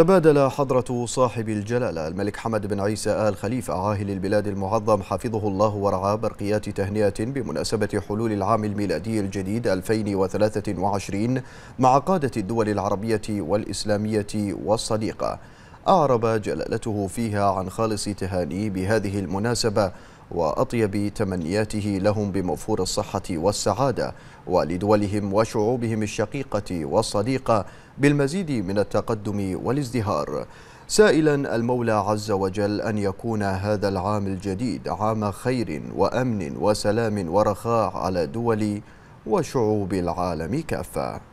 تبادل حضرة صاحب الجلالة الملك حمد بن عيسى آل خليفة عاهل البلاد المعظم حفظه الله ورعاه برقيات تهنئة بمناسبة حلول العام الميلادي الجديد 2023 مع قادة الدول العربية والإسلامية والصديقة أعرب جلالته فيها عن خالص تهانيه بهذه المناسبة وأطيب تمنياته لهم بموفور الصحة والسعادة ولدولهم وشعوبهم الشقيقة والصديقة بالمزيد من التقدم والازدهار سائلا المولى عز وجل أن يكون هذا العام الجديد عام خير وأمن وسلام ورخاء على دول وشعوب العالم كافة